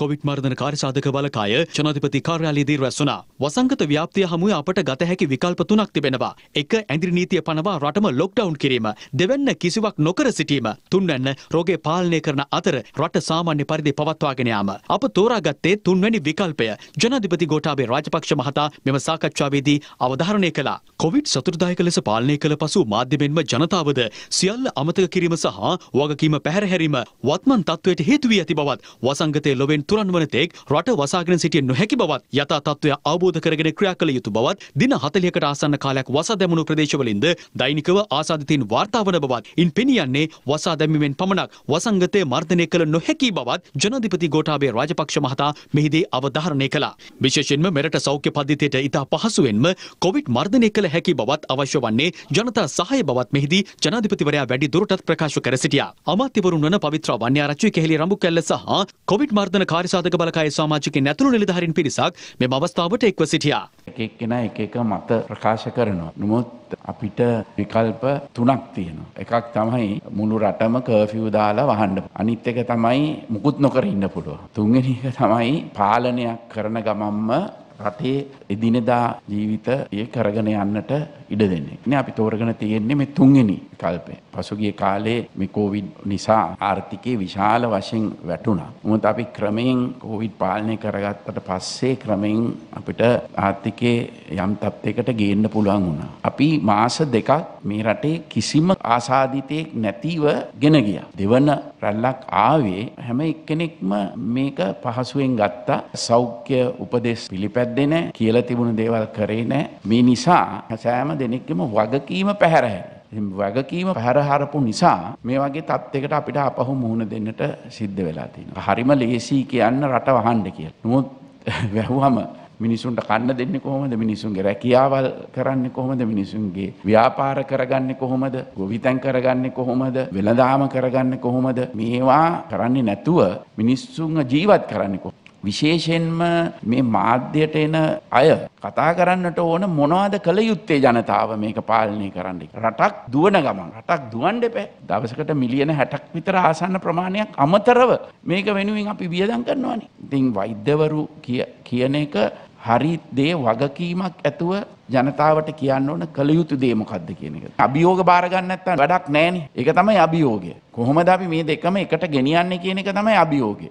Covid මර්ධන කාර්යසාධක බලකාය ජනාධිපති කාර්යාලයේදී රැස් වුණා. වසංගත ව්‍යාප්තිය හමුවේ අපට ගත හැකි විකල්ප තුනක් තිබෙනවා. එක ඇඳිරි නීතිය පනවා රටම ලොක්ඩවුන් කිරීම. දෙවැන්න කිසිවක් නොකර සිටීම. තුන්වැන්න රෝගේ පාලනය කරන අතර රට සාමාන්‍ය පරිදි පවත්වාගෙන යාම. අප තෝරාගත්තේ තුන්වැනි විකල්පය. ජනාධිපති ගෝඨාභය රාජපක්ෂ මහතා මෙම සාකච්ඡාවේදී අවධාරණය කළා. කොවිඩ් සතුටුදායක ලෙස පාලනය කළ පසු මාධ්‍යමෙන්ම ජනතාවද සියල්ල අමතක කිරීම සහ වගකීම පැහැරහැරීම වත්මන් තත්ත්වයට හේතු වී ඇති බවත් වසංගතයේ ලොවෙන් තුරන් වන තෙක් රට වසාගෙන සිටිය නොහැකි බවත් යථා තත්ත්වය අවබෝධ කරගෙන ක්‍රියා කළ යුතු බවත් දින 40කට ආසන්න කාලයක් වසා දැමුණු ප්‍රදේශවලින්ද දෛනිකව ආසාදිතයින් වාර්තා වන බවත් ඉන් පෙනියන්නේ වසා දැමීමෙන් පමණක් වසංගතය මර්ධනය කළ නොහැකි බවත් ජනාධිපති ගෝඨාභය රාජපක්ෂ මහතා මෙහිදී අවධාරණය කළා. විශේෂයෙන්ම මෙරට සෞඛ්‍ය පද්ධතියට ඉතා පහසුවෙන්ම කොවිඩ් මර්ධනය කළ හැකි බවත් අවශ්‍ය වන්නේ ජනතා සහය බවත් මෙහිදී ජනාධිපතිවරයා වැඩි දුරටත් ප්‍රකාශ කර සිටියා. අමාත්‍යවරුන් වන පවිත්‍ර වන්‍යාරච්චි කෙහෙලි රඹුකැල්ල සහ කොවිඩ් මර්ධන කාරිසාධක බලකායේ සාමාජිකයන් ඇතුළු නිලධාරීන් පිරිසක් මෙම අවස්ථාවට එක්ව සිටියා. එක එක්කෙනා එක එක මත ප්‍රකාශ කරනවා. නමුත් අපිට විකල්ප තුනක් තියෙනවා. එකක් තමයි මුළු රටම කර්ෆියු දාලා වහන්න. අනිත් එක තමයි මුකුත් නොකර ඉන්න පුළුවන්. තුන්වෙනි එක තමයි පාලනයක් කරන ගමන්ම රටේ එදිනෙදා ජීවිතය කරගෙන යන්නට ඉඩ දෙන්නේ. ඉතින් අපි තෝරගෙන තියෙන්නේ මේ තුන්වෙනි විකල්පය. පසුගිය කාලේ මේ කොවිඩ් නිසා ආර්ථිකය විශාල වශයෙන් වැටුණා. මොකද අපි ක්‍රමයෙන් කොවිඩ් පාලනය කරගත්තට පස්සේ ක්‍රමයෙන් අපිට ආර්ථිකයේ යම් තත්යකට ගේන්න පුළුවන් වුණා. අපි මාස දෙකක් මේ රටේ කිසිම ආසාදිතයෙක් නැතිව ගෙන ගියා. දෙවන රැල්ලක් ආවේ හැම එක්කෙනෙක්ම මේක පහසුවෙන් ගත්තා. සෞඛ්‍ය උපදෙස් පිළිපැද සැද්දේ නැහැ කියලා තිබුණු දේවල් කරේ නැහැ මේ නිසා සෑම දෙනෙක්ගේම වගකීම පැහැරහැන වගකීම පැහැරහරපු නිසා මේ වගේ තත්යකට අපිට අපහු මුහුණ දෙන්නට සිද්ධ වෙලා තියෙනවා හරිම ලේසි කියන්න රට වහන්න කියලා නමුත් වැහුවම මිනිසුන්ට කන්න දෙන්නේ කොහොමද මිනිසුන්ගේ රැකියාවල් කරන්නේ කොහොමද මිනිසුන්ගේ ව්‍යාපාර කරගන්නේ කොහොමද ගොවිතැන් කරගන්නේ කොහොමද වෙළඳාම කරගන්නේ කොහොමද මේවා කරන්නේ නැතුව මිනිස්සුන්ව ජීවත් කරන්නේ කොහොමද විශේෂයෙන්ම මේ මාධ්‍යයට එන අය කතා කරන්නට ඕන මොනවද කළ යුත්තේ ජනතාව මේක පාලනය කරන්න. රටක් දුවන ගමන් රටක් දුවන් දෙපැ දවසකට මිලියන හැටක් විතර ආසන්න ප්‍රමාණයක් අමතරව මේක වෙනුවෙන් අපි වියදන් කරනවානි. ඉතින් වෛද්‍යවරු කියන එක හරි දේ වගකීමක් ඇතුව ජනතාවට කියන්න ඕන කළ යුතු දේ මොකද්ද කියන එක. අභියෝග බාර ගන්න නැත්නම් වැඩක් නැහැනේ. ඒක තමයි අභියෝගය. කොහොමද අපි මේ දෙකම එකට ගෙනියන්නේ කියන එක තමයි අභියෝගය.